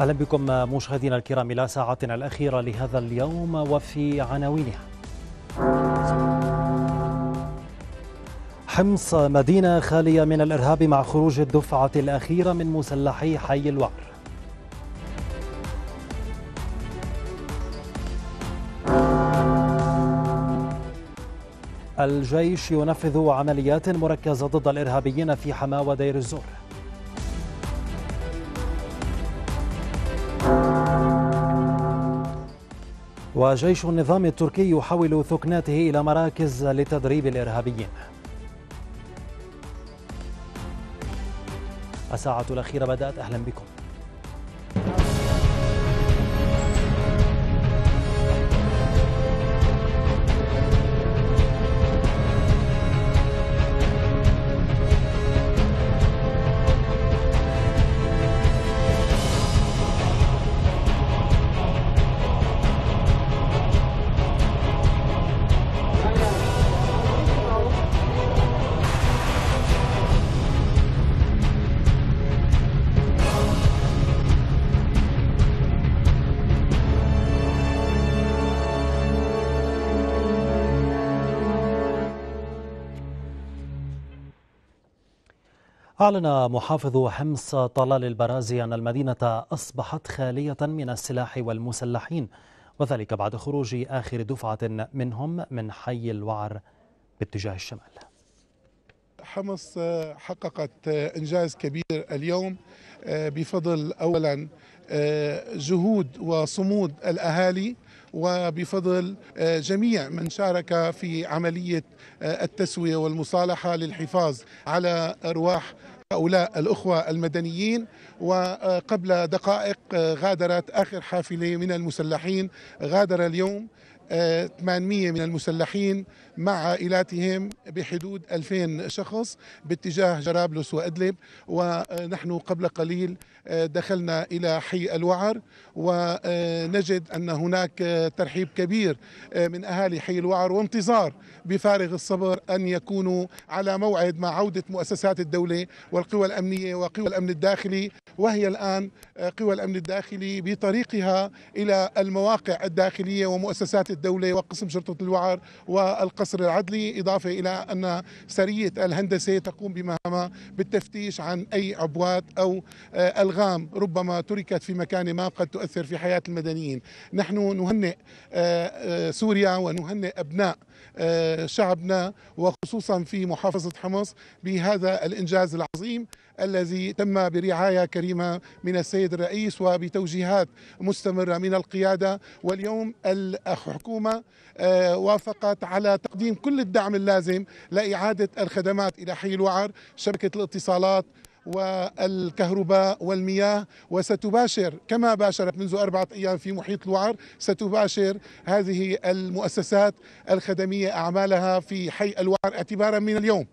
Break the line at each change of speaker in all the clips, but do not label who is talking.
اهلا بكم مشاهدينا الكرام الى ساعتنا الاخيره لهذا اليوم وفي عناوينها. حمص مدينه خاليه من الارهاب مع خروج الدفعه الاخيره من مسلحي حي الوعر. الجيش ينفذ عمليات مركزه ضد الارهابيين في حماه ودير الزور. وجيش النظام التركي يحول ثكناته إلى مراكز لتدريب الإرهابيين الساعة الأخيرة بدأت أهلا بكم أعلن محافظ حمص طلال البرازي أن المدينة أصبحت خالية من السلاح والمسلحين وذلك بعد خروج آخر دفعة منهم من حي الوعر باتجاه الشمال
حمص حققت انجاز كبير اليوم آه، بفضل اولا آه، جهود وصمود الاهالي وبفضل آه، جميع من شارك في عملية آه، التسوية والمصالحة للحفاظ على أرواح هؤلاء الأخوة المدنيين وقبل دقائق آه، غادرت آخر حافلة من المسلحين غادر اليوم 800 من المسلحين مع عائلاتهم بحدود 2000 شخص باتجاه جرابلس وأدلب ونحن قبل قليل آه، دخلنا إلى حي الوعر ونجد أن هناك ترحيب كبير آه، من أهالي حي الوعر وانتظار بفارغ الصبر أن يكونوا على موعد مع عودة مؤسسات الدولة والقوى الأمنية وقوى الأمن الداخلي وهي الآن آه، قوى الأمن الداخلي بطريقها إلى المواقع الداخلية ومؤسسات الدولة وقسم شرطة الوعر والقصر العدلي إضافة إلى أن سرية الهندسة تقوم بمهامها بالتفتيش عن أي عبوات أو آه، ألغام ربما تركت في مكان ما قد تؤثر في حياة المدنيين نحن نهنئ آه، آه، سوريا ونهنئ أبناء آه، شعبنا وخصوصا في محافظة حمص بهذا الإنجاز العظيم الذي تم برعاية كريمة من السيد الرئيس وبتوجيهات مستمرة من القيادة واليوم الحكومة آه، وافقت على تقديم كل الدعم اللازم لإعادة الخدمات إلى حي الوعر شبكة الاتصالات والكهرباء والمياه وستباشر كما باشرت منذ أربعة أيام في محيط الوعر ستباشر هذه المؤسسات الخدمية أعمالها في حي الوعر اعتبارا من اليوم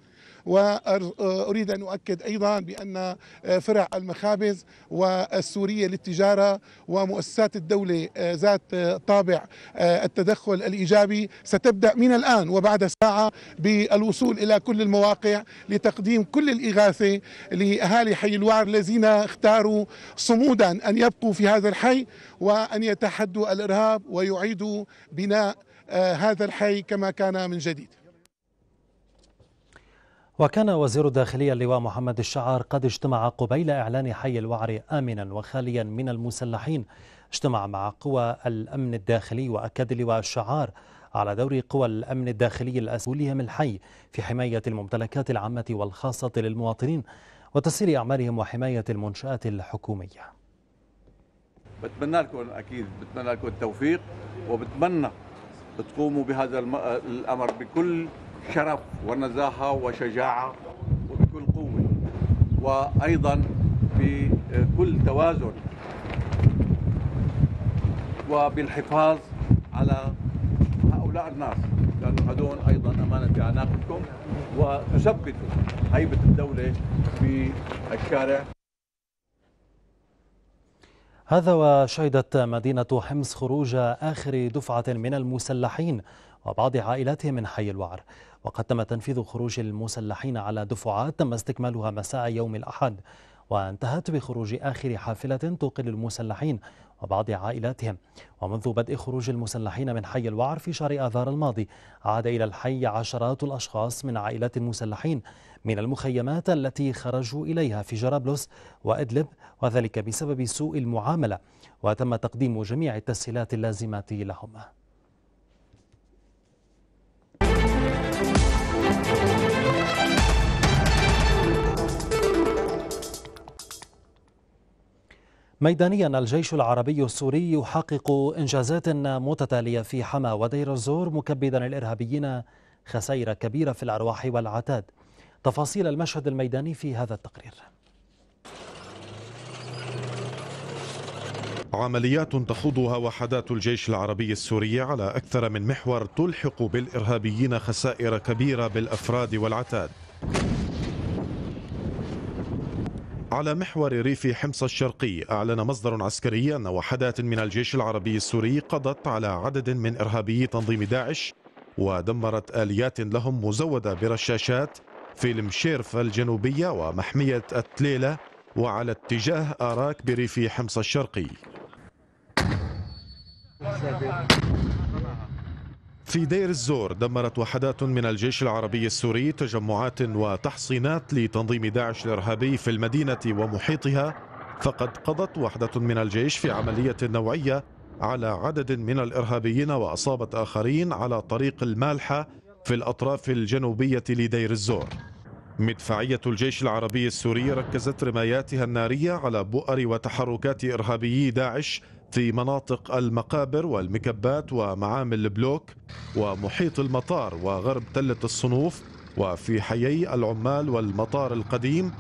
واريد ان اؤكد ايضا بان آه، فرع المخابز والسوريه للتجاره ومؤسسات الدوله آه، ذات آه، طابع التدخل الايجابي ستبدا من الان وبعد ساعه بالوصول الى كل المواقع لتقديم كل الاغاثه لاهالي حي الوعر الذين اختاروا صمودا ان يبقوا في هذا الحي وان يتحدوا الارهاب ويعيدوا بناء هذا الحي كما كان من جديد
وكان وزير الداخلية اللواء محمد الشعار قد اجتمع قبيل إعلان حي الوعر آمنا وخاليا من المسلحين اجتمع مع قوى الأمن الداخلي وأكد اللواء الشعار على دور قوى الأمن الداخلي الأسولهم الحي في حماية الممتلكات العامة والخاصة للمواطنين وتسيير أعمالهم وحماية المنشآت الحكومية
بتمنى لكم أكيد بتمنى لكم التوفيق وبتمنى تقوموا بهذا الأمر بكل شرف ونزاهة وشجاعة وبكل قوة وأيضا بكل توازن وبالحفاظ على هؤلاء الناس لأن هدول أيضا أمانة في أعناقكم وتثبتوا هيبة الدولة في الشارع
هذا وشهدت مدينة حمص خروج آخر دفعة من المسلحين وبعض عائلاتهم من حي الوعر وقد تم تنفيذ خروج المسلحين على دفعات تم استكمالها مساء يوم الأحد وانتهت بخروج آخر حافلة توقل المسلحين وبعض عائلاتهم ومنذ بدء خروج المسلحين من حي الوعر في شهر آذار الماضي عاد إلى الحي عشرات الأشخاص من عائلات المسلحين من المخيمات التي خرجوا إليها في جرابلس وإدلب وذلك بسبب سوء المعاملة وتم تقديم جميع التسهيلات اللازمة لهم ميدانيا الجيش العربي السوري يحقق إنجازات متتالية في حما ودير الزور مكبدا الإرهابيين خسائر كبيرة في الأرواح والعتاد تفاصيل المشهد الميداني في هذا التقرير
عمليات تخوضها وحدات الجيش العربي السوري على أكثر من محور تلحق بالإرهابيين خسائر كبيرة بالأفراد والعتاد على محور ريف حمص الشرقي أعلن مصدر عسكري أن وحدات من الجيش العربي السوري قضت على عدد من إرهابي تنظيم داعش ودمرت آليات لهم مزودة برشاشات في المشيرف الجنوبية ومحمية التليلة وعلى اتجاه آراك بريف حمص الشرقي في دير الزور دمرت وحدات من الجيش العربي السوري تجمعات وتحصينات لتنظيم داعش الإرهابي في المدينة ومحيطها فقد قضت وحدة من الجيش في عملية نوعية على عدد من الإرهابيين وأصابت آخرين على طريق المالحة في الأطراف الجنوبية لدير الزور مدفعية الجيش العربي السوري ركزت رماياتها النارية على بؤر وتحركات إرهابيي داعش في مناطق المقابر والمكبات ومعامل البلوك ومحيط المطار وغرب تلة الصنوف وفي حيي العمال والمطار القديم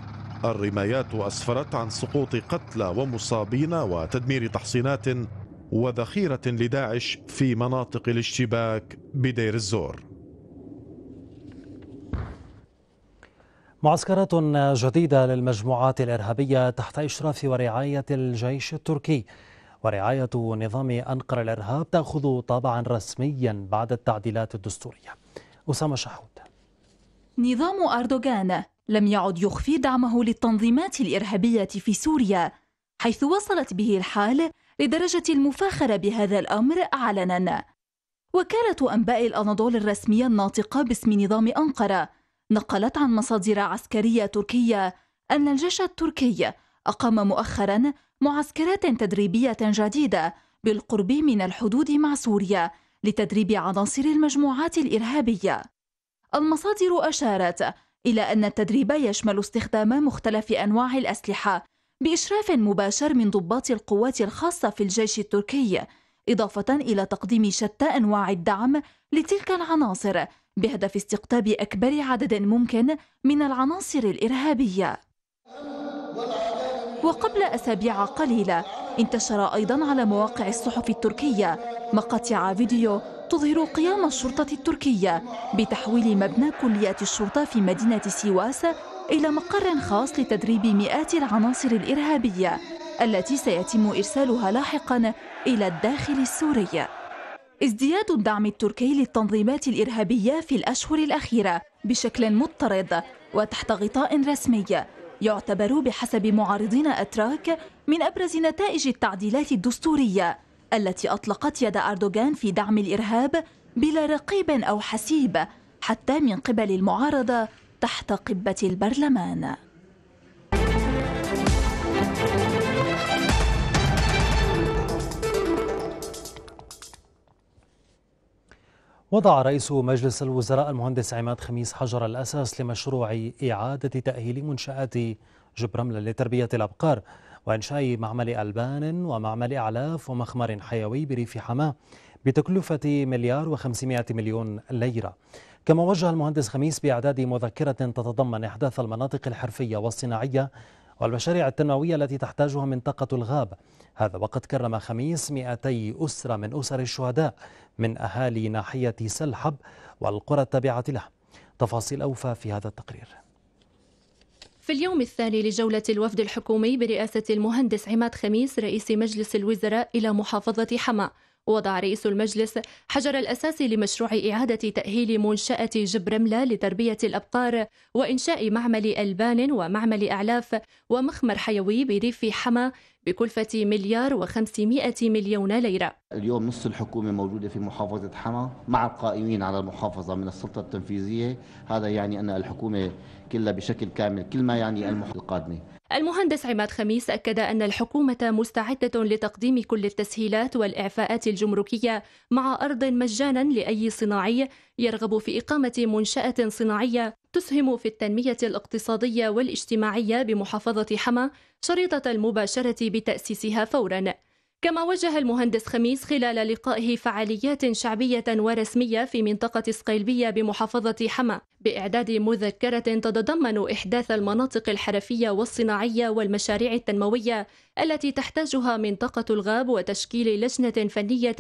الرمايات أسفرت عن سقوط قتلى ومصابين وتدمير تحصينات وذخيرة لداعش في مناطق الاشتباك بدير الزور
معسكرات جديدة للمجموعات الإرهابية تحت إشراف ورعاية الجيش التركي ورعاية نظام أنقر الإرهاب تأخذ طابعا رسميا بعد التعديلات الدستورية أسامة شحود
نظام أردوغان لم يعد يخفي دعمه للتنظيمات الإرهابية في سوريا حيث وصلت به الحال لدرجة المفاخرة بهذا الأمر علنا وكالة أنباء الأناضول الرسمية الناطقة باسم نظام أنقرة نقلت عن مصادر عسكرية تركية أن الجيش التركي أقام مؤخرا معسكرات تدريبية جديدة بالقرب من الحدود مع سوريا لتدريب عناصر المجموعات الإرهابية. المصادر أشارت إلى أن التدريب يشمل استخدام مختلف أنواع الأسلحة بإشراف مباشر من ضباط القوات الخاصة في الجيش التركي، إضافة إلى تقديم شتى أنواع الدعم لتلك العناصر بهدف استقطاب أكبر عدد ممكن من العناصر الإرهابية. وقبل أسابيع قليلة انتشر أيضا على مواقع الصحف التركية مقاطع فيديو تظهر قيام الشرطة التركية بتحويل مبنى كلية الشرطة في مدينة سيواس إلى مقر خاص لتدريب مئات العناصر الإرهابية التي سيتم إرسالها لاحقا إلى الداخل السوري ازدياد الدعم التركي للتنظيمات الإرهابية في الأشهر الأخيرة بشكل مضطرد وتحت غطاء رسمي يعتبر بحسب معارضين أتراك من أبرز نتائج التعديلات الدستورية التي أطلقت يد أردوغان في دعم الإرهاب بلا رقيب أو حسيب حتى من قبل المعارضة تحت قبة البرلمان
وضع رئيس مجلس الوزراء المهندس عماد خميس حجر الأساس لمشروع إعادة تأهيل منشآت جبرملة لتربية الأبقار وإنشاء معمل ألبان ومعمل أعلاف ومخمر حيوي بريف حماه بتكلفة مليار و500 مليون ليرة كما وجه المهندس خميس بإعداد مذكرة تتضمن إحداث المناطق الحرفية والصناعية والمشاريع التنموية التي تحتاجها منطقة الغاب هذا وقد كرم خميس 200 أسرة من أسر الشهداء من أهالي ناحية سلحب والقرى التابعة له تفاصيل أوفى في هذا التقرير
في اليوم الثاني لجولة الوفد الحكومي برئاسة المهندس عماد خميس رئيس مجلس الوزراء إلى محافظة حماة وضع رئيس المجلس حجر الأساس لمشروع إعادة تأهيل منشأة جبرملة لتربية الأبقار وإنشاء معمل ألبان ومعمل أعلاف ومخمر حيوي بريف حما بكلفة مليار و500 مليون ليرة
اليوم نص الحكومة موجودة في محافظة حما مع القائمين على المحافظة من السلطة التنفيذية هذا يعني أن الحكومة كلها بشكل كامل كل ما يعني المحافظه القادمة
المهندس عماد خميس أكد أن الحكومة مستعدة لتقديم كل التسهيلات والإعفاءات الجمركية مع أرض مجانا لأي صناعي يرغب في إقامة منشأة صناعية تسهم في التنمية الاقتصادية والاجتماعية بمحافظة حما شريطة المباشرة بتأسيسها فوراً كما وجه المهندس خميس خلال لقائه فعاليات شعبية ورسمية في منطقة صقيلبية بمحافظة حما بإعداد مذكرة تتضمن إحداث المناطق الحرفية والصناعية والمشاريع التنموية التي تحتاجها منطقة الغاب وتشكيل لجنة فنية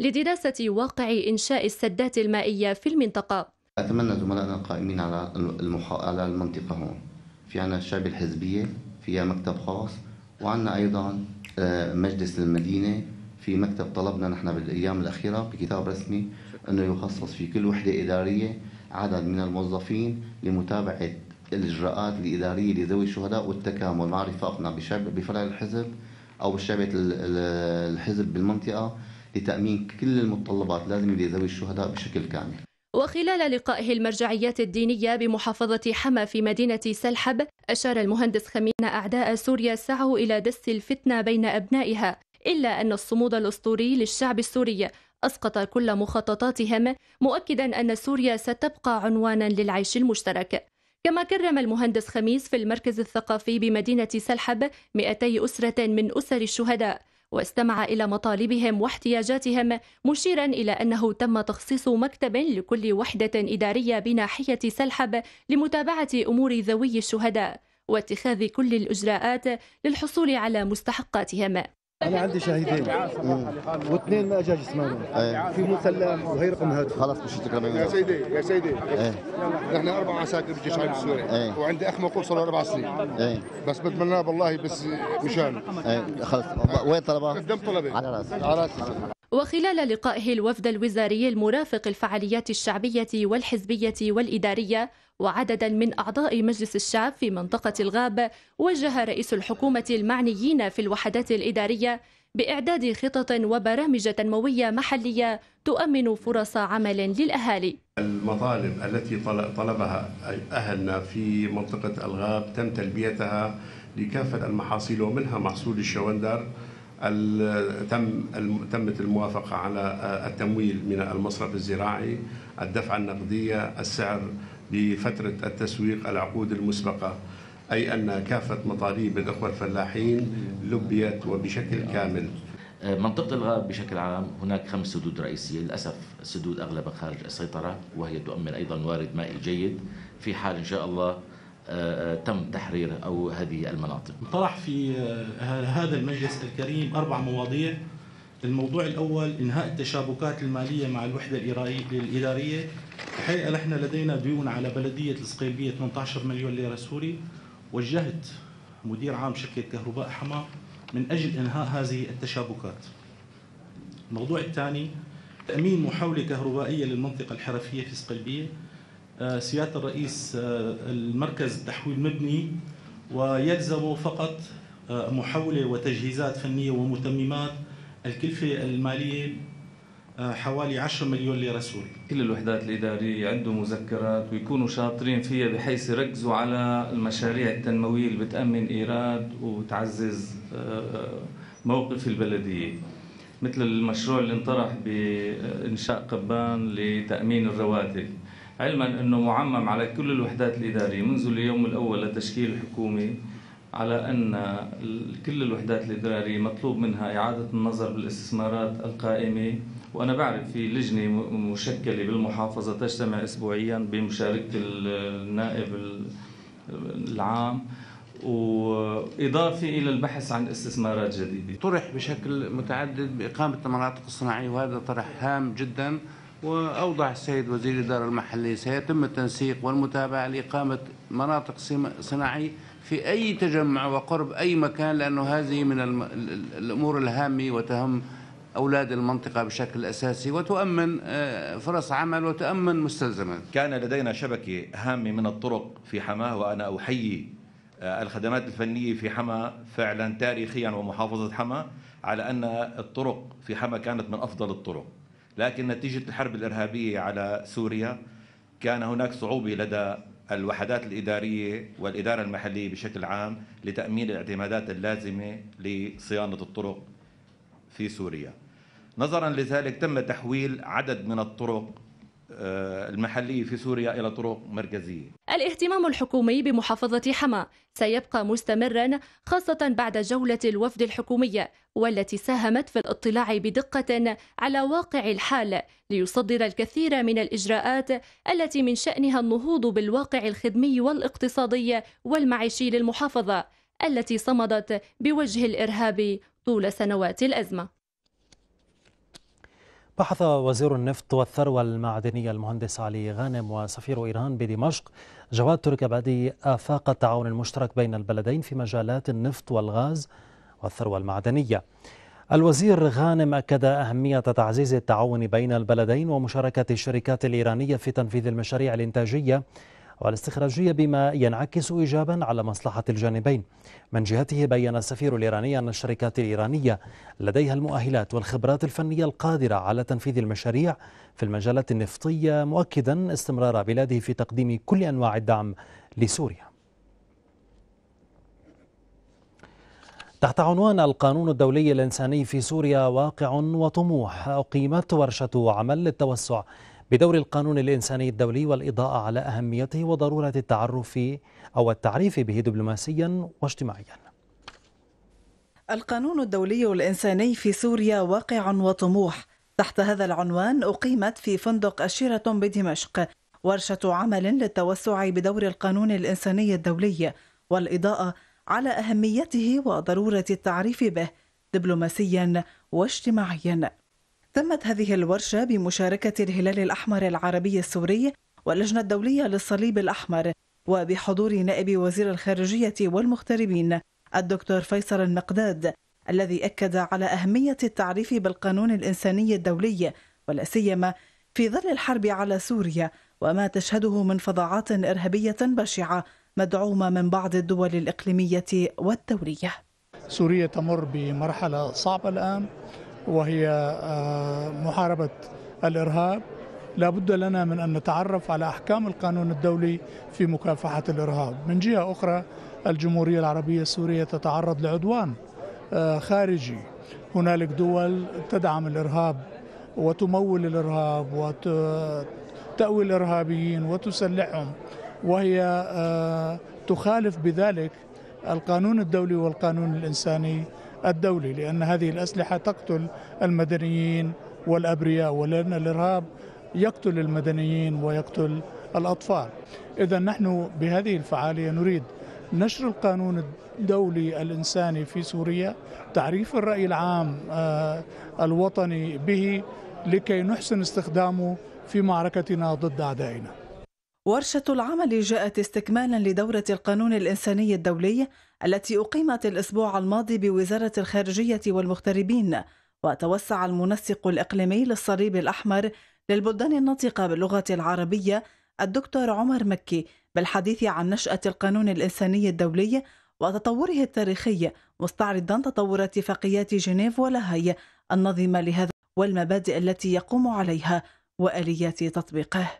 لدراسة واقع إنشاء السدات المائية في المنطقة
أتمنى زملائنا القائمين على المحا... على المنطقة هون في عنا الشعب الحزبية فيها مكتب خاص وعنا أيضا مجلس المدينه في مكتب طلبنا نحن بالايام الاخيره بكتاب رسمي انه يخصص في كل وحده اداريه عدد من الموظفين لمتابعه الاجراءات الاداريه لذوي الشهداء والتكامل مع رفاقنا بفرع الحزب او بشعبه الحزب بالمنطقه لتامين كل المتطلبات لازمه لذوي الشهداء بشكل كامل
وخلال لقائه المرجعيات الدينية بمحافظة حما في مدينة سلحب أشار المهندس خمين أعداء سوريا سعوا إلى دس الفتنة بين أبنائها إلا أن الصمود الأسطوري للشعب السوري أسقط كل مخططاتهم مؤكدا أن سوريا ستبقى عنوانا للعيش المشترك كما كرم المهندس خميس في المركز الثقافي بمدينة سلحب 200 أسرة من أسر الشهداء واستمع إلى مطالبهم واحتياجاتهم مشيرا إلى أنه تم تخصيص مكتب لكل وحدة إدارية بناحية سلحب لمتابعة أمور ذوي الشهداء واتخاذ كل الإجراءات للحصول على مستحقاتهم انا عندي شهيدين
واثنين ما اجاش اسمهم ايه. في مسلم وهي رقم هاتف خلاص مش تكرم يا سيدي
يا سيدي ايه. نحن اربع عساكر بالجيش العربي السوري ايه. وعندي اخ موقوف صار اربع سنين ايه. بس بتمنى بالله بس مشان
ايه. وين طلبه؟ قدم طلبه على راسي على راسي
وخلال لقائه الوفد الوزاري المرافق الفعاليات الشعبية والحزبية والإدارية وعددا من أعضاء مجلس الشعب في منطقة الغاب وجه رئيس الحكومة المعنيين في الوحدات الإدارية بإعداد خطط وبرامج تنموية محلية تؤمن فرص عمل للأهالي
المطالب التي طلبها أهلنا في منطقة الغاب تم تلبيتها لكافة المحاصيل ومنها محصول الشوندر تم تمت الموافقة على التمويل من المصرف الزراعي الدفع النقدية السعر لفترة التسويق العقود المسبقة أي أن كافة مطالب الأخوة الفلاحين لبيت
وبشكل كامل منطقة الغاب بشكل عام هناك خمس سدود رئيسية للأسف السدود أغلبها خارج السيطرة وهي تؤمن أيضا وارد مائي جيد في حال إن شاء الله آه، آه، تم تحرير أو هذه المناطق
طرح في آه، هذا المجلس الكريم أربع مواضيع الموضوع الأول إنهاء التشابكات المالية مع الوحدة الإدارية الحقيقه نحن لدينا ديون على بلديه الصقيلبيه 18 مليون ليره سوري وجهت مدير عام شركه كهرباء حما من اجل انهاء هذه التشابكات. الموضوع الثاني تامين محاوله كهربائيه للمنطقه الحرفيه في صقلبيه. آه، سياده الرئيس آه، المركز تحويل مبني ويلزم فقط آه، محوله وتجهيزات فنيه ومتممات الكلفه الماليه آه، حوالي 10 مليون
ليره سوري كل الوحدات الاداريه عندهم مذكرات ويكونوا شاطرين فيها بحيث يركزوا على المشاريع التنمويه اللي بتامن ايراد وتعزز آه، آه، موقف البلديه مثل المشروع اللي انطرح بانشاء قبان لتامين الرواتب علما انه معمم على كل الوحدات الاداريه منذ اليوم الاول لتشكيل الحكومه على أن كل الوحدات الإدارية مطلوب منها إعادة النظر بالاستثمارات القائمة وأنا بعرف في لجنة مشكلة بالمحافظة تجتمع أسبوعيا بمشاركة النائب
العام وإضافة إلى البحث عن استثمارات جديدة طرح بشكل متعدد بإقامة المناطق الصناعية وهذا طرح هام جدا وأوضح السيد وزير الإدارة المحلية سيتم التنسيق والمتابعة لإقامة مناطق صناعية في أي تجمع وقرب أي مكان لأنه هذه من الأمور الهامة وتهم أولاد المنطقة بشكل أساسي وتؤمن آه، فرص عمل وتؤمن مستلزمات كان لدينا شبكة هامة من الطرق في حماة
وأنا أحيي آه، الخدمات الفنية في حماة فعلا تاريخيا ومحافظة حماة على أن الطرق في حماة كانت من أفضل الطرق لكن نتيجة الحرب الإرهابية على سوريا كان هناك صعوبة لدى الوحدات الإدارية
والإدارة المحلية بشكل عام لتأمين الاعتمادات اللازمة لصيانة الطرق في سوريا نظرا لذلك تم تحويل عدد من الطرق آه، المحلية في سوريا إلى طرق مركزية
الاهتمام الحكومي بمحافظة حما سيبقى مستمرا خاصة بعد جولة الوفد الحكومية والتي ساهمت في الاطلاع بدقة على واقع الحال ليصدر الكثير من الإجراءات التي من شأنها النهوض بالواقع الخدمي والاقتصادي والمعيشي للمحافظة التي صمدت بوجه الإرهاب طول سنوات الأزمة
بحث وزير النفط والثروة المعدنية المهندس علي غانم وسفير إيران بدمشق جواد تركبادي آفاق التعاون المشترك بين البلدين في مجالات النفط والغاز والثروة المعدنية الوزير غانم أكد أهمية تعزيز التعاون بين البلدين ومشاركة الشركات الإيرانية في تنفيذ المشاريع الإنتاجية والاستخراجية بما ينعكس إيجابا على مصلحة الجانبين من جهته بين السفير الإيراني أن الشركات الإيرانية لديها المؤهلات والخبرات الفنية القادرة على تنفيذ المشاريع في المجالات النفطية مؤكدا استمرار بلاده في تقديم كل أنواع الدعم لسوريا تحت عنوان القانون الدولي الإنساني في سوريا واقع وطموح أقيمت ورشة عمل للتوسع بدور القانون الإنساني الدولي والإضاءة على أهميته وضرورة التعرف أو التعريف به دبلوماسيا واجتماعيا
القانون الدولي الإنساني في سوريا واقع وطموح تحت هذا العنوان أقيمت في فندق أشيرة بدمشق ورشة عمل للتوسع بدور القانون الإنساني الدولي والإضاءة على أهميته وضرورة التعريف به دبلوماسيا واجتماعيا تمت هذه الورشة بمشاركة الهلال الأحمر العربي السوري واللجنة الدولية للصليب الأحمر وبحضور نائب وزير الخارجية والمغتربين الدكتور فيصل المقداد الذي أكد على أهمية التعريف بالقانون الإنساني الدولي ولا سيما في ظل الحرب على سوريا وما تشهده من فظاعات إرهابية بشعة
مدعومة من بعض الدول الإقليمية والدولية سوريا تمر بمرحلة صعبة الآن وهي آه، محاربة الإرهاب لا بد لنا من أن نتعرف على أحكام القانون الدولي في مكافحة الإرهاب من جهة أخرى الجمهورية العربية السورية تتعرض لعدوان آه، خارجي هنالك دول تدعم الإرهاب وتمول الإرهاب وتأوي الإرهابيين وتسلحهم وهي آه، تخالف بذلك القانون الدولي والقانون الإنساني الدولي لأن هذه الأسلحة تقتل المدنيين والأبرياء ولأن الإرهاب يقتل المدنيين ويقتل الأطفال إذا نحن بهذه الفعالية نريد نشر القانون الدولي الإنساني في سوريا تعريف الرأي العام آه، الوطني به لكي نحسن استخدامه في معركتنا ضد أعدائنا ورشة العمل جاءت استكمالا لدورة
القانون الإنساني الدولي التي أقيمت الأسبوع الماضي بوزارة الخارجية والمغتربين وتوسع المنسق الإقليمي للصليب الأحمر للبلدان الناطقة باللغة العربية الدكتور عمر مكي بالحديث عن نشأة القانون الإنساني الدولي وتطوره التاريخي مستعرضا تطور اتفاقيات جنيف ولاهاي الناظمة لهذا والمبادئ التي يقوم عليها وآليات تطبيقه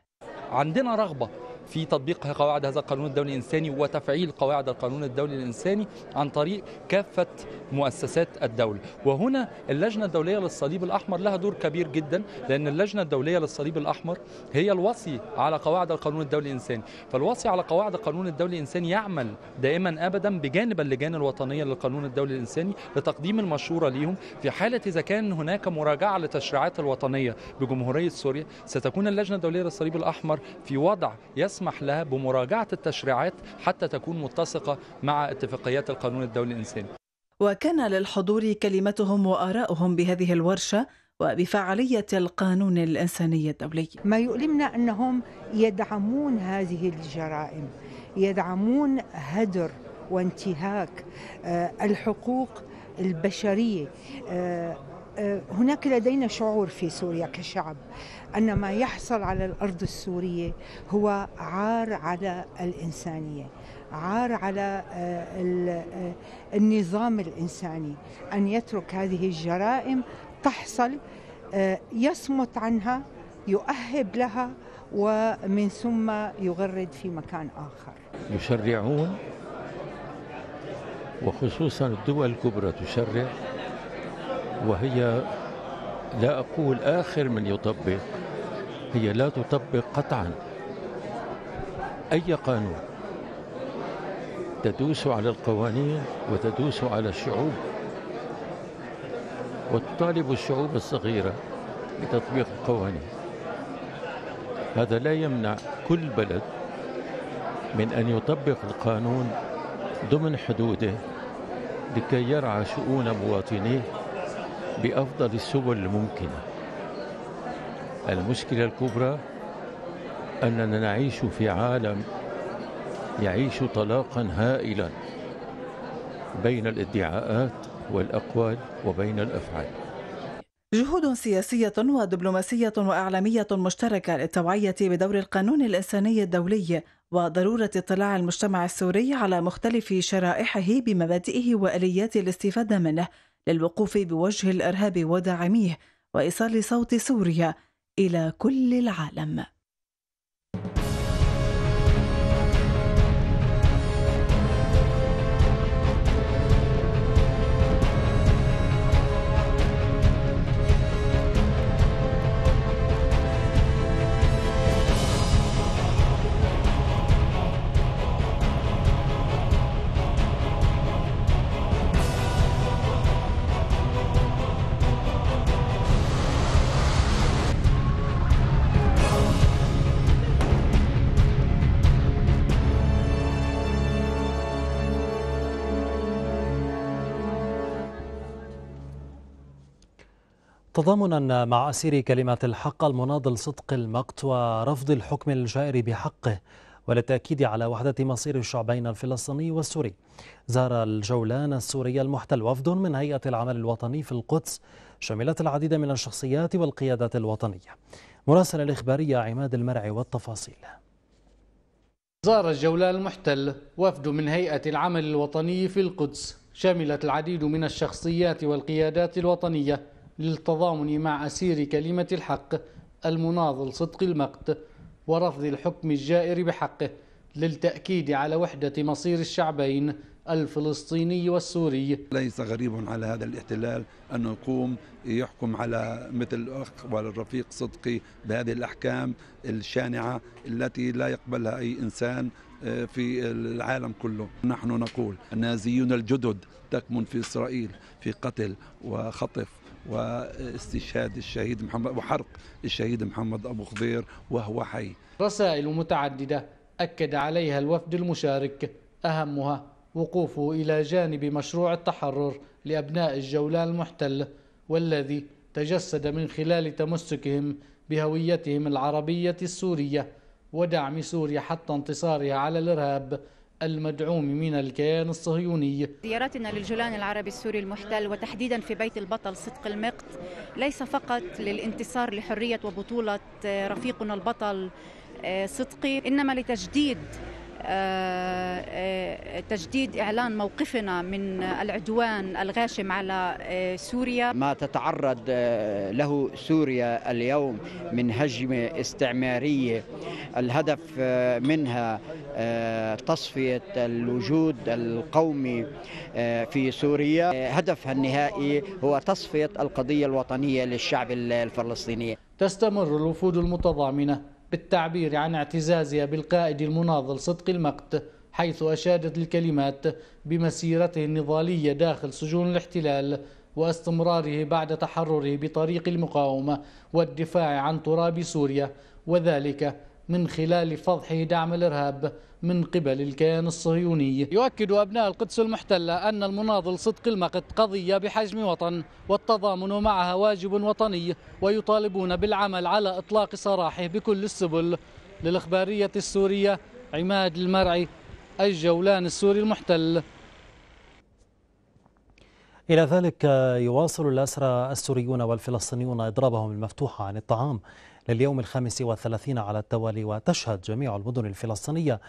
عندنا رغبه في تطبيق قواعد هذا القانون الدولي الإنساني وتفعيل قواعد القانون الدولي الإنساني عن طريق كافة مؤسسات الدولة وهنا اللجنة الدولية للصليب الأحمر لها دور كبير جدا لأن اللجنة الدولية للصليب الأحمر هي الوصي على قواعد القانون الدولي الإنساني فالوصي على قواعد القانون الدولي الإنساني يعمل دائما أبدا بجانب اللجان الوطنية للقانون الدولي الإنساني لتقديم المشورة ليهم في حالة إذا كان هناك مراجعة للتشريعات الوطنية بجمهورية سوريا ستكون اللجنة الدولية للصليب الأحمر في وضع يس يسمح لها بمراجعة التشريعات حتى تكون متسقة مع اتفاقيات القانون الدولي الإنساني
وكان للحضور كلمتهم وآراؤهم بهذه الورشة وبفعالية القانون الإنساني الدولي ما يؤلمنا أنهم يدعمون هذه الجرائم يدعمون هدر وانتهاك آه، الحقوق البشرية آه، آه، هناك لدينا شعور في سوريا كشعب أن ما يحصل على الأرض السورية هو عار على الإنسانية عار على آه، آه، النظام الإنساني أن يترك هذه الجرائم تحصل آه، يصمت عنها يؤهب لها ومن ثم يغرد في مكان آخر
يشرعون وخصوصا الدول الكبرى تشرع وهي لا أقول آخر من يطبق هي لا تطبق قطعا أي قانون تدوس على القوانين وتدوس على الشعوب وتطالب الشعوب الصغيرة بتطبيق القوانين هذا لا يمنع كل بلد من أن يطبق القانون ضمن حدوده لكي يرعى شؤون مواطنيه بأفضل السبل الممكنه المشكلة الكبرى أننا نعيش في عالم يعيش طلاقا هائلا بين الادعاءات والأقوال وبين الأفعال
جهود سياسية ودبلوماسية وإعلامية مشتركة للتوعية بدور القانون الإنساني الدولي وضرورة اطلاع المجتمع السوري على مختلف شرائحه بمبادئه وآليات الاستفادة منه للوقوف بوجه الإرهاب وداعميه وإيصال صوت سوريا الى كل العالم
تضامنا مع أسير كلمة الحق المناضل صدق المقت ورفض الحكم الجائر بحقه وللتأكيد على وحدة مصير الشعبين الفلسطيني والسوري زار الجولان السوري المحتل وفد من هيئة العمل الوطني في القدس شملت العديد من الشخصيات والقيادات الوطنية مراسل الإخبارية عماد المرعي والتفاصيل
زار الجولان المحتل وفد من هيئة العمل الوطني في القدس شملت العديد من الشخصيات والقيادات الوطنية للتضامن مع أسير كلمة الحق المناضل صدق المقت ورفض الحكم الجائر بحقه للتأكيد على وحدة مصير الشعبين الفلسطيني والسوري ليس غريب على هذا الاحتلال أنه يقوم يحكم على مثل أخ والرفيق صدقي بهذه
الأحكام الشانعة التي لا يقبلها أي إنسان آه، في العالم كله نحن نقول النازيون الجدد تكمن في إسرائيل في قتل وخطف واستشهاد الشهيد محمد وحرق الشهيد محمد أبو خضير وهو حي
رسائل متعددة أكد عليها الوفد المشارك أهمها وقوفه إلى جانب مشروع التحرر لأبناء الجولان المحتل والذي تجسد من خلال تمسكهم بهويتهم العربية السورية ودعم سوريا حتى انتصارها على الإرهاب المدعوم من الكيان الصهيوني
زيارتنا للجولان العربي السوري المحتل وتحديدا في بيت البطل صدق المقت ليس فقط للانتصار لحرية وبطولة رفيقنا البطل آه، صدقي إنما لتجديد آه، آه، تجديد اعلان موقفنا من العدوان الغاشم على آه،
سوريا ما تتعرض له سوريا اليوم من هجمه استعماريه الهدف منها تصفيه الوجود القومي في سوريا هدفها النهائي هو تصفيه القضيه الوطنيه للشعب الفلسطيني
تستمر الوفود المتضامنه بالتعبير عن اعتزازها بالقائد المناضل صدق المقت حيث أشادت الكلمات بمسيرته النضالية داخل سجون الاحتلال واستمراره بعد تحرره بطريق المقاومة والدفاع عن تراب سوريا وذلك من خلال فضحه دعم الإرهاب من قبل الكيان الصهيوني يؤكد أبناء القدس المحتلة أن المناضل صدق المقت قضية بحجم وطن والتضامن معها واجب وطني ويطالبون بالعمل على إطلاق سراحه بكل السبل للإخبارية السورية عماد المرعي الجولان السوري المحتل
إلى ذلك يواصل الأسرى السوريون والفلسطينيون إضرابهم المفتوح عن الطعام لليوم الخامس والثلاثين على التوالي وتشهد جميع المدن الفلسطينية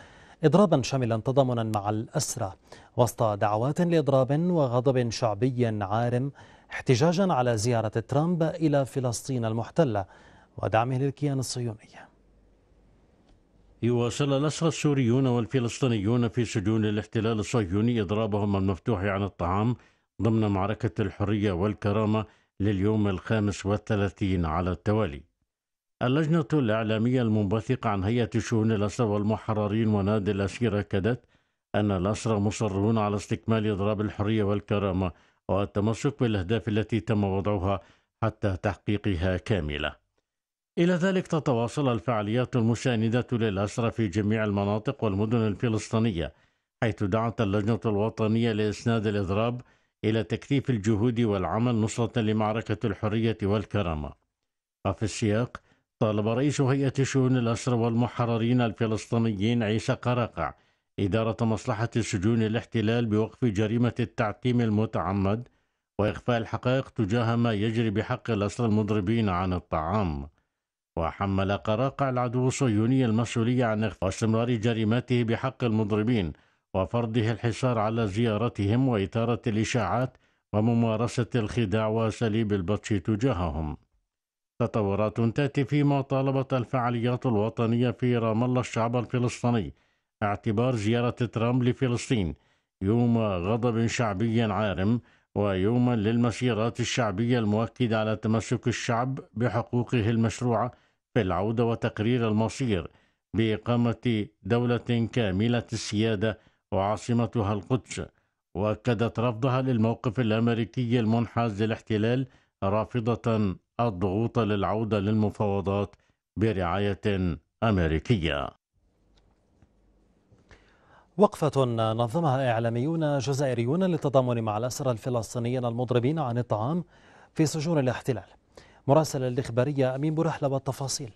إضرابا شاملا تضامنا مع الأسرى وسط دعوات لإضراب وغضب شعبي عارم احتجاجا على زيارة ترامب إلى فلسطين المحتلة ودعمه للكيان الصهيوني
يواصل الأسرى السوريون والفلسطينيون في سجون الاحتلال الصهيوني إضرابهم المفتوح عن الطعام ضمن معركة الحرية والكرامة لليوم الخامس والثلاثين على التوالي اللجنة الإعلامية المنبثقة عن هيئة شؤون الأسرى والمحررين ونادي الأسير أكدت أن الأسرى مصرون على استكمال إضراب الحرية والكرامة والتمسك بالأهداف التي تم وضعها حتى تحقيقها كاملة إلى ذلك تتواصل الفعاليات المساندة للأسرى في جميع المناطق والمدن الفلسطينية حيث دعت اللجنة الوطنية لإسناد الإضراب إلى تكثيف الجهود والعمل نصرة لمعركة الحرية والكرامة وفي السياق طالب رئيس هيئة شؤون الأسرى والمحررين الفلسطينيين عيسى قرقع إدارة مصلحة سجون الاحتلال بوقف جريمة التعتيم المتعمد وإخفاء الحقائق تجاه ما يجري بحق الأسرى المضربين عن الطعام وحمل قراقع العدو الصهيوني المسؤولية عن إخفاء واستمرار جريمته بحق المضربين وفرضه الحصار على زيارتهم وإثارة الإشاعات وممارسة الخداع وأساليب البطش تجاههم تطورات تأتي فيما طالبت الفعاليات الوطنية في رام الله الشعب الفلسطيني اعتبار زيارة ترامب لفلسطين يوم غضب شعبي عارم ويوما للمسيرات الشعبية المؤكدة على تمسك الشعب بحقوقه المشروعة في العودة وتقرير المصير بإقامة دولة كاملة السيادة وعاصمتها القدس وأكدت رفضها للموقف الأمريكي المنحاز للاحتلال رافضة الضغوط للعودة للمفاوضات برعاية أمريكية وقفة
نظمها إعلاميون جزائريون للتضامن مع الأسرى الفلسطينيين المضربين عن الطعام في سجون الاحتلال مراسل الإخبارية أمين برحلة والتفاصيل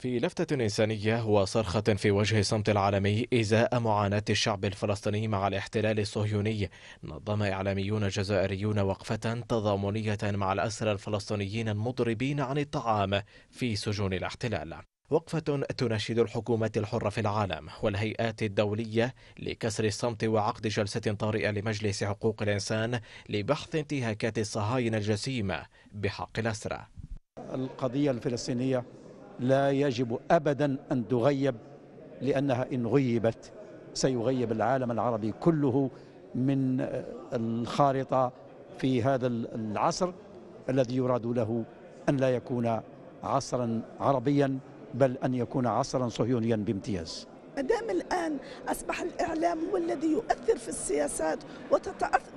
في لفتة إنسانية وصرخة في وجه صمت العالمي إزاء معاناة الشعب الفلسطيني مع الاحتلال الصهيوني نظم إعلاميون جزائريون وقفة تضامنية مع الأسرى الفلسطينيين المضربين عن الطعام في سجون الاحتلال وقفة تناشد الحكومة الحرة في العالم والهيئات الدولية لكسر الصمت وعقد جلسة طارئة لمجلس حقوق الإنسان لبحث انتهاكات الصهاينة الجسيمة بحق الأسرى القضية الفلسطينية لا يجب أبدا أن تغيب لأنها إن غيبت سيغيب العالم العربي كله من آه، الخارطة في هذا العصر الذي يراد له أن لا يكون عصرا عربيا بل أن يكون عصرا صهيونيا بامتياز
ما دام الآن أصبح الإعلام هو الذي يؤثر في السياسات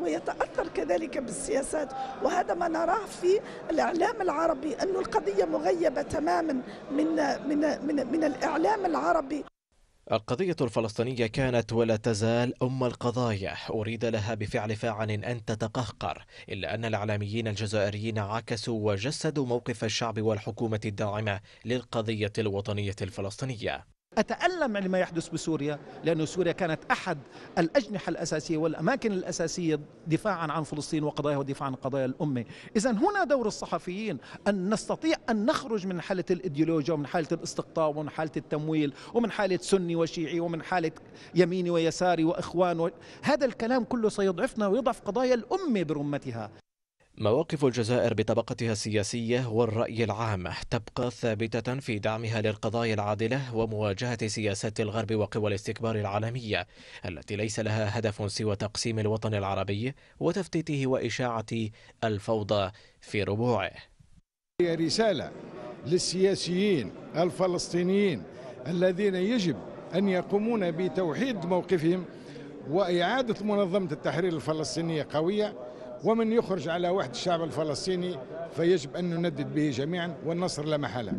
ويتأثر كذلك بالسياسات وهذا ما نراه في الإعلام العربي أن القضية مغيبة تماما من, من, من, من الإعلام العربي
القضية الفلسطينية كانت ولا تزال أم القضايا أريد لها بفعل فاعل أن تتقهقر إلا أن الإعلاميين الجزائريين عكسوا وجسدوا موقف الشعب والحكومة الداعمة للقضية الوطنية الفلسطينية
أتألم لما يحدث بسوريا لأن سوريا كانت أحد الأجنحة الأساسية والأماكن الأساسية دفاعا عن فلسطين وقضاياها ودفاعا عن قضايا الأمة إذا هنا دور الصحفيين أن نستطيع أن نخرج من حالة الإيديولوجيا ومن حالة الاستقطاب ومن حالة التمويل ومن حالة سني وشيعي ومن حالة يميني ويساري وإخوان و... هذا الكلام كله سيضعفنا ويضعف قضايا الأمة برمتها
مواقف الجزائر بطبقتها السياسية والرأي العام تبقى ثابتة في دعمها للقضايا العادلة ومواجهة سياسات الغرب وقوى الاستكبار العالمية التي ليس لها هدف سوى تقسيم الوطن العربي وتفتيته وإشاعة الفوضى في ربوعه هي رسالة
للسياسيين الفلسطينيين الذين يجب أن يقومون بتوحيد موقفهم وإعادة منظمة التحرير الفلسطينية قوية ومن يخرج على وحد الشعب الفلسطيني فيجب أن نندد به جميعا والنصر لا محالة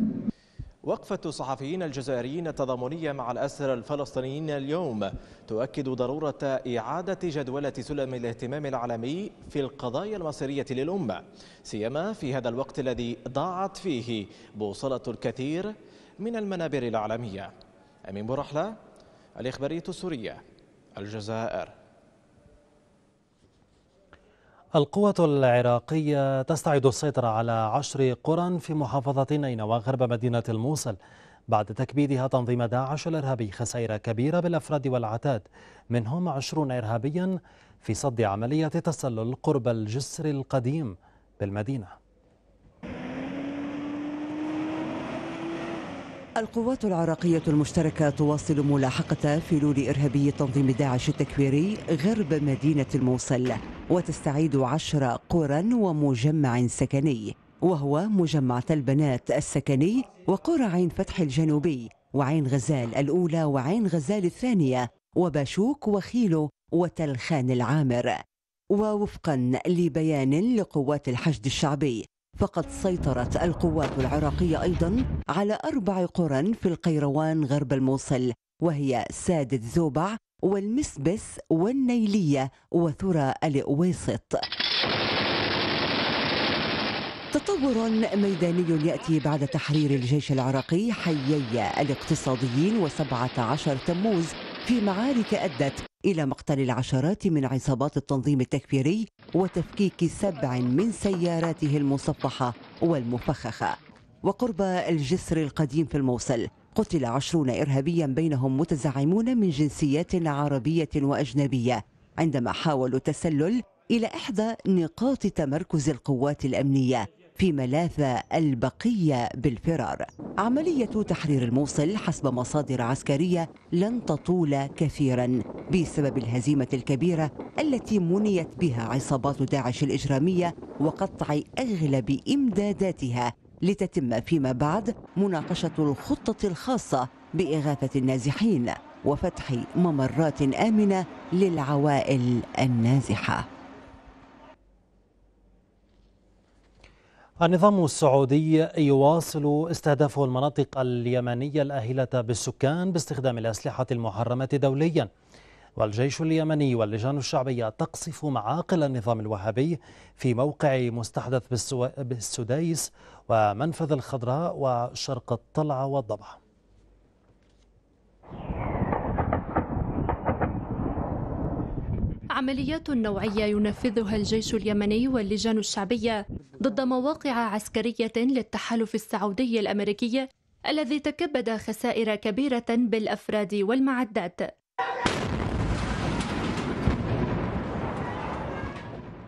وقفة صحفيين الجزائريين التضامنية مع الأسر الفلسطينيين اليوم تؤكد ضرورة إعادة جدولة سلم الاهتمام العالمي في القضايا المصيرية للأمة سيما في هذا الوقت الذي ضاعت فيه بوصلة الكثير من المنابر العالمية أمين برحلة الإخبارية السورية الجزائر
القوة العراقية تستعيد السيطرة على عشر قرى في محافظة نينوى غرب مدينة الموصل بعد تكبيدها تنظيم داعش الإرهابي خسائر كبيرة بالأفراد والعتاد منهم عشرون إرهابيا في صد عملية تسلل قرب
الجسر القديم بالمدينة القوات العراقية المشتركة تواصل ملاحقة فيلول إرهابي تنظيم داعش التكبيري غرب مدينة الموصل وتستعيد عشر قرى ومجمع سكني وهو مجمع البنات السكني وقرى عين فتح الجنوبي وعين غزال الأولى وعين غزال الثانية وباشوك وخيلو وتلخان العامر ووفقا لبيان لقوات الحشد الشعبي فقد سيطرت القوات العراقية أيضا على أربع قرى في القيروان غرب الموصل وهي سادة زوبع والمسبس والنيلية وثرى الأويسط تطور ميداني يأتي بعد تحرير الجيش العراقي حيي الاقتصاديين وسبعة عشر تموز في معارك أدت إلى مقتل العشرات من عصابات التنظيم التكفيري وتفكيك سبع من سياراته المصفحة والمفخخة وقرب الجسر القديم في الموصل قتل عشرون إرهابيا بينهم متزعمون من جنسيات عربية وأجنبية عندما حاولوا التسلل إلى إحدى نقاط تمركز القوات الأمنية في ملاذ البقية بالفرار عملية تحرير الموصل حسب مصادر عسكرية لن تطول كثيرا بسبب الهزيمة الكبيرة التي منيت بها عصابات داعش الإجرامية وقطع أغلب إمداداتها لتتم فيما بعد مناقشة الخطة الخاصة بإغاثة النازحين وفتح ممرات آمنة للعوائل النازحة
النظام السعودي يواصل استهدافه المناطق اليمنية الآهلة بالسكان باستخدام الأسلحة المحرمة دولياً والجيش اليمني واللجان الشعبية تقصف معاقل النظام الوهابي في موقع مستحدث بالسدايس ومنفذ الخضراء وشرق الطلعة والضبعة
عمليات نوعية ينفذها الجيش اليمني واللجان الشعبية ضد مواقع عسكرية للتحالف السعودي الأمريكي الذي تكبد خسائر كبيرة بالأفراد والمعدات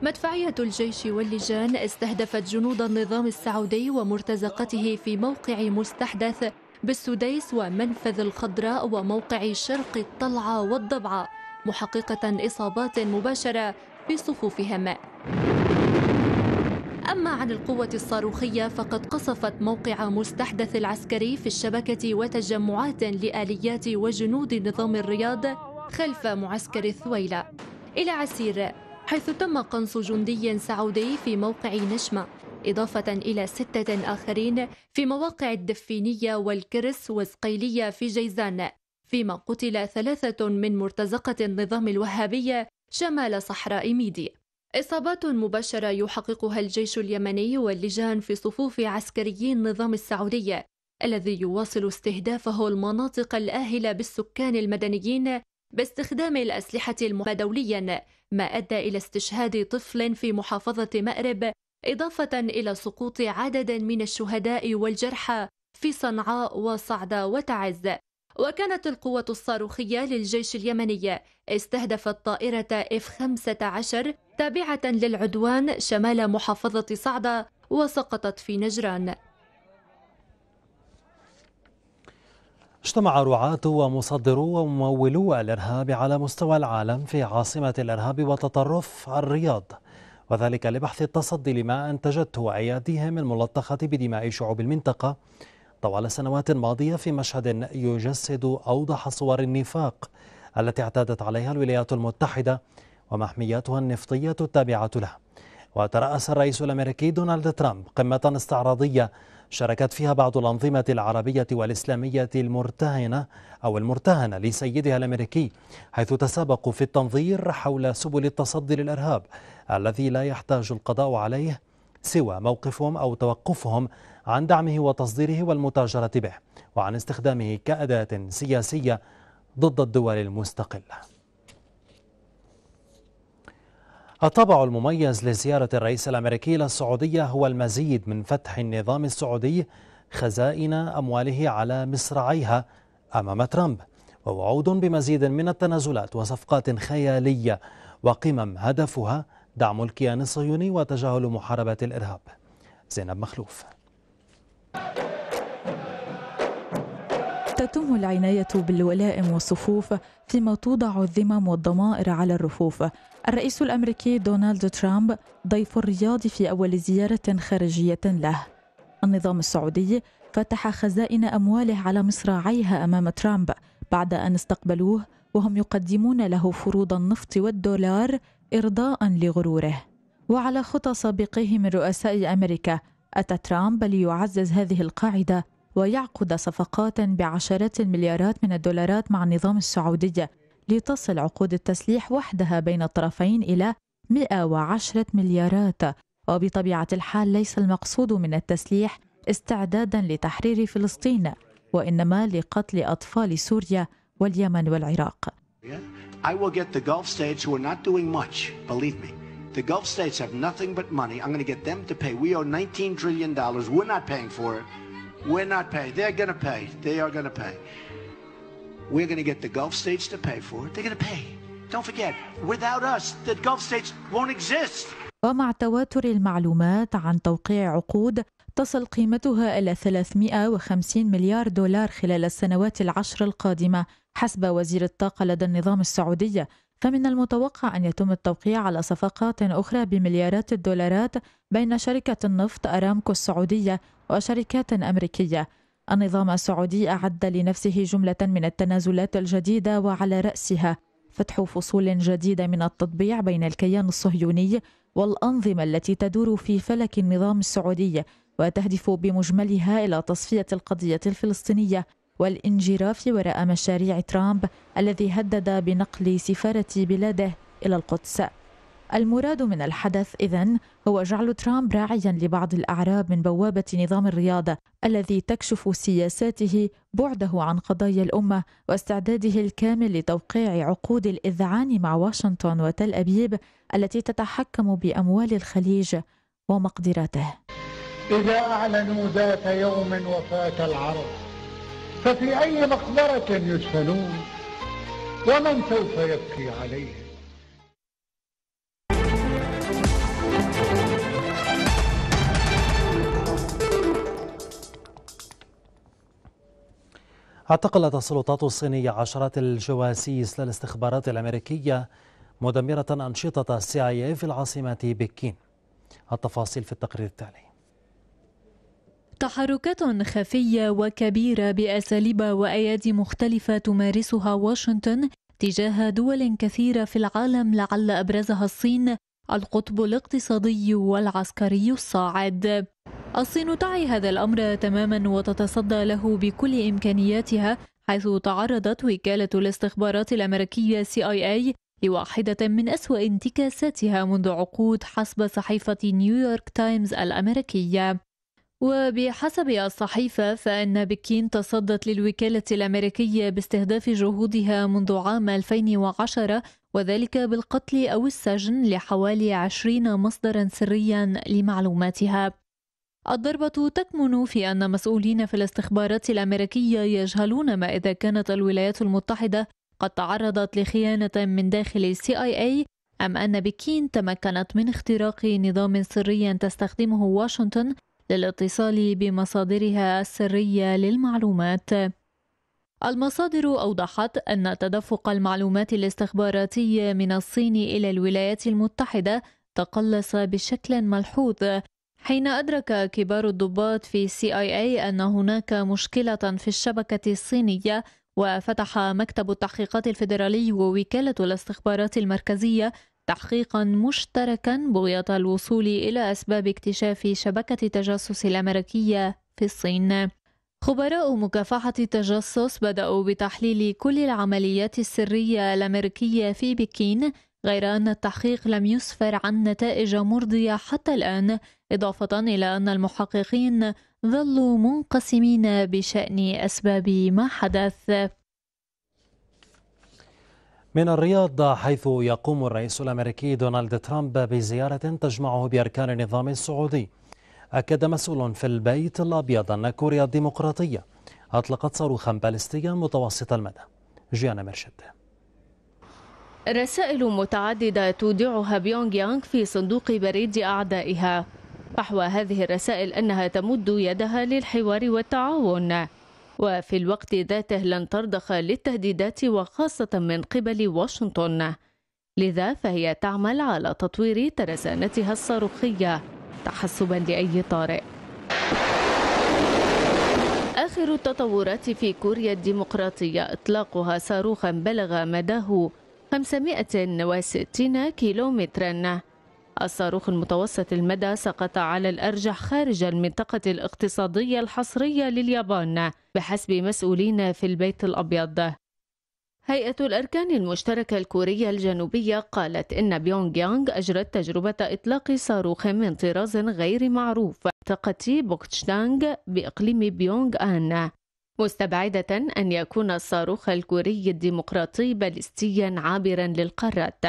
مدفعية الجيش واللجان استهدفت جنود النظام السعودي ومرتزقته في موقع مستحدث بالسديس ومنفذ الخضراء وموقع شرق الطلعة والضبعة محققة إصابات مباشرة في صفوفهم أما عن القوة الصاروخية فقد قصفت موقع مستحدث العسكري في الشبكة وتجمعات لآليات وجنود نظام الرياض خلف معسكر الثويلة إلى عسير حيث تم قنص جندي سعودي في موقع نشمة إضافة إلى ستة آخرين في مواقع الدفينية والكرس وزقيلية في جيزان فيما قتل ثلاثة من مرتزقة النظام الوهابي شمال صحراء ميدي إصابات مباشرة يحققها الجيش اليمني واللجان في صفوف عسكريي النظام السعودي الذي يواصل استهدافه المناطق الآهلة بالسكان المدنيين باستخدام الأسلحة المدوليا ما أدى إلى استشهاد طفل في محافظة مأرب إضافة إلى سقوط عدد من الشهداء والجرحى في صنعاء وصعدة وتعز وكانت القوة الصاروخية للجيش اليمني استهدفت طائرة اف 15 تابعة للعدوان شمال محافظة صعدة وسقطت في نجران
اجتمع رعاة ومصدرو وممولو الإرهاب على مستوى العالم في عاصمة الإرهاب والتطرف الرياض وذلك لبحث التصدي لما أنتجته أياديهم الملطخة بدماء شعوب المنطقة طوال سنوات ماضية في مشهد يجسد أوضح صور النفاق التي اعتادت عليها الولايات المتحدة ومحمياتها النفطية التابعة لها وترأس الرئيس الأمريكي دونالد ترامب قمة استعراضية شاركت فيها بعض الأنظمة العربية والإسلامية المرتهنة أو المرتهنة لسيدها الأمريكي حيث تسابقوا في التنظير حول سبل التصدي للإرهاب الذي لا يحتاج القضاء عليه سوى موقفهم أو توقفهم عن دعمه وتصديره والمتاجرة به وعن استخدامه كأداة سياسية ضد الدول المستقلة الطابع المميز لزيارة الرئيس الأمريكي للسعودية هو المزيد من فتح النظام السعودي خزائن أمواله على مصراعيها أمام ترامب ووعود بمزيد من التنازلات وصفقات خيالية وقمم هدفها دعم الكيان الصهيوني وتجاهل محاربة الإرهاب زينب مخلوف
تتم العناية بالولائم والصفوف فيما توضع الذمم والضمائر على الرفوف الرئيس الامريكي دونالد ترامب ضيف الرياض في اول زياره خارجيه له النظام السعودي فتح خزائن امواله على مصراعيها امام ترامب بعد ان استقبلوه وهم يقدمون له فروض النفط والدولار ارضاء لغروره وعلى خطى سابقيه من رؤساء امريكا اتى ترامب ليعزز هذه القاعده ويعقد صفقات بعشرات المليارات من الدولارات مع النظام السعودي لتصل عقود التسليح وحدها بين الطرفين إلى 110 مليارات وبطبيعة الحال ليس المقصود من التسليح استعدادا لتحرير فلسطين وإنما لقتل أطفال سوريا واليمن والعراق
I will get the Gulf states who are not doing much, believe me. The Gulf states have nothing but money. I'm going to get them to pay. We owe $19 trillion. We're not paying for it. We're not paying. They're going to pay. They are going to pay. We're going to get the Gulf states to pay for it. They're going to pay. Don't forget, without us, the Gulf states won't exist.
ومع تواتر المعلومات عن توقيع عقود تصل قيمتها إلى 350 مليار دولار خلال السنوات العشر القادمة حسب وزير الطاقة لدى النظام السعودي فمن المتوقع أن يتم التوقيع على صفقات أخرى بمليارات الدولارات بين شركة النفط أرامكو السعودية وشركات أمريكية النظام السعودي أعد لنفسه جملة من التنازلات الجديدة وعلى رأسها فتح فصول جديدة من التطبيع بين الكيان الصهيوني والأنظمة التي تدور في فلك النظام السعودي وتهدف بمجملها إلى تصفية القضية الفلسطينية والانجراف وراء مشاريع ترامب الذي هدد بنقل سفارة بلاده إلى القدس المراد من الحدث إذا هو جعل ترامب راعيا لبعض الأعراب من بوابة نظام الرياضة الذي تكشف سياساته بعده عن قضايا الأمة واستعداده الكامل لتوقيع عقود الإذعان مع واشنطن وتل أبيب التي تتحكم بأموال الخليج ومقدراته
إذا أعلنوا ذات يوم وفاة
العرب ففي أي مقبرة يدفنون ومن سوف يبكي عليهم
اعتقلت السلطات الصينية عشرات الجواسيس للاستخبارات الأمريكية مدمرة أنشطة السي آي في العاصمة بكين التفاصيل في التقرير التالي
تحركات خفية وكبيرة بأساليب وأيادي مختلفة تمارسها واشنطن تجاه دول كثيرة في العالم لعل أبرزها الصين القطب الاقتصادي والعسكري الصاعد الصين تعي هذا الأمر تماما وتتصدى له بكل إمكانياتها حيث تعرضت وكالة الاستخبارات الأمريكية CIA لواحدة من أسوأ انتكاساتها منذ عقود حسب صحيفة نيويورك تايمز الأمريكية وبحسب الصحيفة فإن بكين تصدت للوكالة الأمريكية باستهداف جهودها منذ عام 2010 وذلك بالقتل أو السجن لحوالي 20 مصدرا سريا لمعلوماتها الضربة تكمن في أن مسؤولين في الاستخبارات الأمريكية يجهلون ما إذا كانت الولايات المتحدة قد تعرضت لخيانة من داخل السي آي أي أم أن بكين تمكنت من اختراق نظام سري تستخدمه واشنطن للاتصال بمصادرها السرية للمعلومات. المصادر أوضحت أن تدفق المعلومات الاستخباراتية من الصين إلى الولايات المتحدة تقلص بشكل ملحوظ حين أدرك كبار الضباط في آي آي أن هناك مشكلة في الشبكة الصينية وفتح مكتب التحقيقات الفيدرالي ووكالة الاستخبارات المركزية تحقيقا مشتركا بغية الوصول إلى أسباب اكتشاف شبكة التجسس الأمريكية في الصين خبراء مكافحة التجسس بدأوا بتحليل كل العمليات السرية الأمريكية في بكين غير أن التحقيق لم يسفر عن نتائج مرضية حتى الآن إضافة إلى أن المحققين ظلوا منقسمين بشأن أسباب ما حدث
من الرياض حيث يقوم الرئيس الأمريكي دونالد ترامب بزيارة تجمعه بأركان النظام السعودي أكد مسؤول في البيت الأبيض أن كوريا الديمقراطية أطلقت صاروخا باليستيا متوسط المدى جيانا مرشد
رسائل متعددة تودعها بيونغ يانغ في صندوق بريد أعدائها فحوى هذه الرسائل أنها تمد يدها للحوار والتعاون وفي الوقت ذاته لن ترضخ للتهديدات وخاصة من قبل واشنطن لذا فهي تعمل على تطوير ترسانتها الصاروخية تحسبا لأي طارئ آخر التطورات في كوريا الديمقراطية إطلاقها صاروخا بلغ مداه 560 كيلومترا الصاروخ المتوسط المدى سقط على الأرجح خارج المنطقة الاقتصادية الحصرية لليابان بحسب مسؤولين في البيت الأبيض هيئة الأركان المشتركة الكورية الجنوبية قالت إن بيونغ يانغ أجرت تجربة إطلاق صاروخ من طراز غير معروف منطقة بوكتشتانغ بإقليم بيونغ آن مستبعدة أن يكون الصاروخ الكوري الديمقراطي باليستيا عابرا للقارات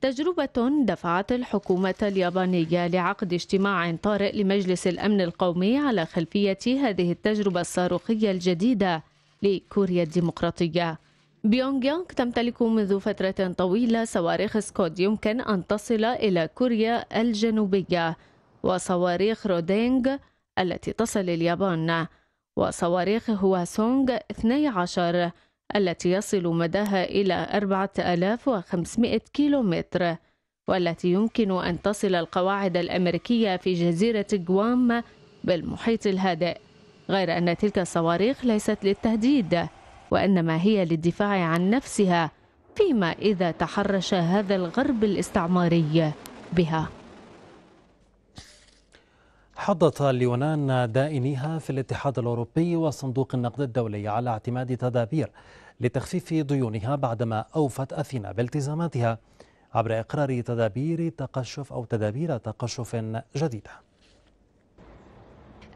تجربة دفعت الحكومة اليابانية لعقد اجتماع طارئ لمجلس الأمن القومي على خلفية هذه التجربة الصاروخية الجديدة لكوريا الديمقراطية. بيونغ يانغ تمتلك منذ فترة طويلة صواريخ سكود يمكن أن تصل إلى كوريا الجنوبية وصواريخ رودينغ التي تصل اليابان وصواريخ هواسونغ 12 التي يصل مداها إلى 4500 كيلومتر والتي يمكن أن تصل القواعد الأمريكية في جزيرة غوام بالمحيط الهادئ غير أن تلك الصواريخ ليست للتهديد وإنما هي للدفاع عن نفسها فيما إذا تحرش هذا الغرب الاستعماري بها
حضت اليونان دائنيها في الاتحاد الأوروبي وصندوق النقد الدولي على اعتماد تدابير لتخفيف ديونها بعدما أوفت أثينا بالتزاماتها عبر إقرار تدابير تقشف أو تدابير تقشف جديدة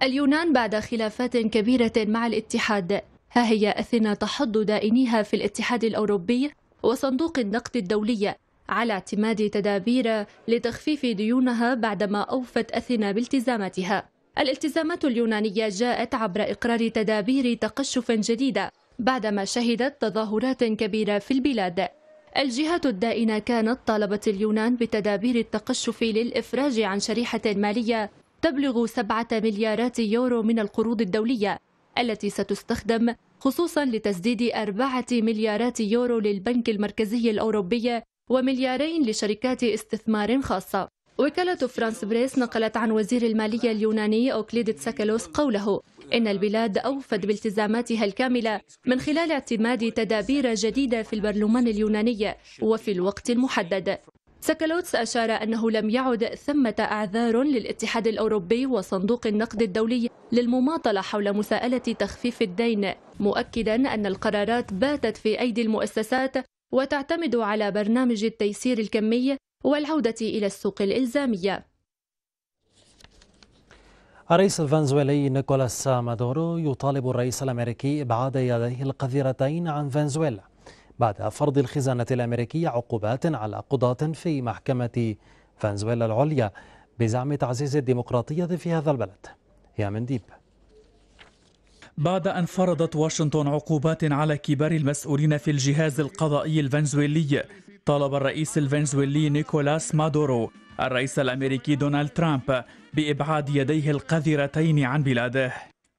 اليونان بعد خلافات كبيرة مع الاتحاد ها هي أثينا تحض دائنيها في الاتحاد الأوروبي وصندوق النقد الدولي على اعتماد تدابير لتخفيف ديونها بعدما أوفت أثينا بالتزاماتها الالتزامات اليونانية جاءت عبر إقرار تدابير تقشف جديدة بعدما شهدت تظاهرات كبيرة في البلاد الجهة الدائنة كانت طالبت اليونان بتدابير التقشف للإفراج عن شريحة مالية تبلغ سبعة مليارات يورو من القروض الدولية التي ستستخدم خصوصا لتسديد أربعة مليارات يورو للبنك المركزي الأوروبي ومليارين لشركات استثمار خاصة وكالة فرانس بريس نقلت عن وزير المالية اليوناني أوكليد تساكالوس قوله إن البلاد أوفت بالتزاماتها الكاملة من خلال اعتماد تدابير جديدة في البرلمان اليوناني وفي الوقت المحدد سكلوتس أشار أنه لم يعد ثمة أعذار للاتحاد الأوروبي وصندوق النقد الدولي للمماطلة حول مساءلة تخفيف الدين مؤكدا أن القرارات باتت في أيدي المؤسسات وتعتمد على برنامج التيسير الكمي والعودة إلى السوق الإلزامية
الرئيس الفنزويلي نيكولاس مادورو يطالب الرئيس الأمريكي إبعاد يديه القذرتين عن فنزويلا بعد فرض الخزانة الأمريكية عقوبات على قضاة في محكمة فنزويلا العليا بزعم تعزيز الديمقراطية في هذا البلد يا من ديب
بعد أن فرضت واشنطن عقوبات على كبار المسؤولين في الجهاز القضائي الفنزويلي طالب الرئيس الفنزويلي نيكولاس مادورو الرئيس الأمريكي دونالد ترامب بإبعاد يديه القذرتين عن بلاده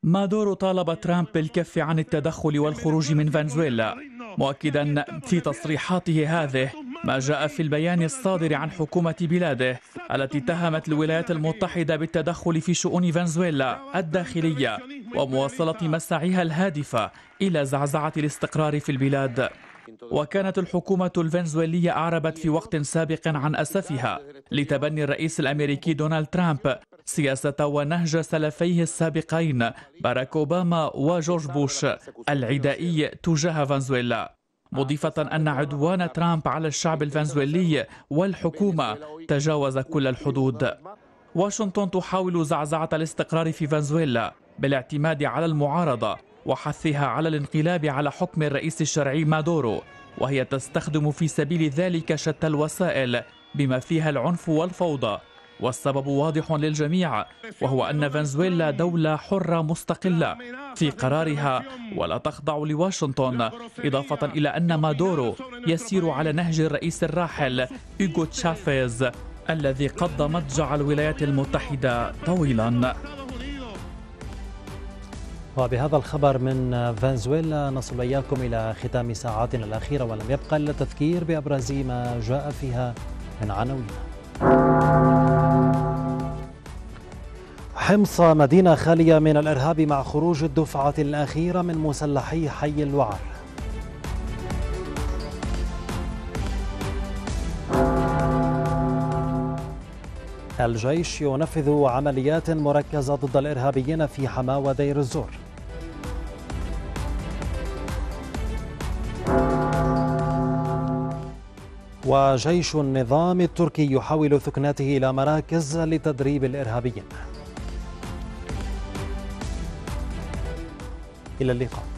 مادورو طالب ترامب بالكف عن التدخل والخروج من فنزويلا مؤكدا في تصريحاته هذه ما جاء في البيان الصادر عن حكومة بلاده التي اتهمت الولايات المتحدة بالتدخل في شؤون فنزويلا الداخلية ومواصلة مساعيها الهادفة إلى زعزعة الاستقرار في البلاد وكانت الحكومة الفنزويلية أعربت في وقت سابق عن أسفها لتبني الرئيس الأمريكي دونالد ترامب سياسة ونهج سلفيه السابقين باراك أوباما وجورج بوش العدائي تجاه فنزويلا مضيفة أن عدوان ترامب على الشعب الفنزويلي والحكومة تجاوز كل الحدود واشنطن تحاول زعزعة الاستقرار في فنزويلا بالاعتماد على المعارضة وحثها على الانقلاب على حكم الرئيس الشرعي مادورو وهي تستخدم في سبيل ذلك شتى الوسائل بما فيها العنف والفوضى والسبب واضح للجميع وهو أن فنزويلا دولة حرة مستقلة في قرارها ولا تخضع لواشنطن إضافة إلى أن مادورو يسير على نهج الرئيس الراحل إيغو تشافيز الذي قضى مضجع الولايات المتحدة طويلاً
وبهذا الخبر من فنزويلا نصل إياكم إلى ختام ساعاتنا الأخيرة ولم يبقى إلا التذكير بأبرز ما جاء فيها من عناوين حمص مدينة خالية من الإرهاب مع خروج الدفعة الأخيرة من مسلحي حي الوعر الجيش ينفذ عمليات مركزة ضد الإرهابيين في حماة ودير الزور وجيش النظام التركي يحول ثكناته إلى مراكز لتدريب الإرهابيين إلى اللقاء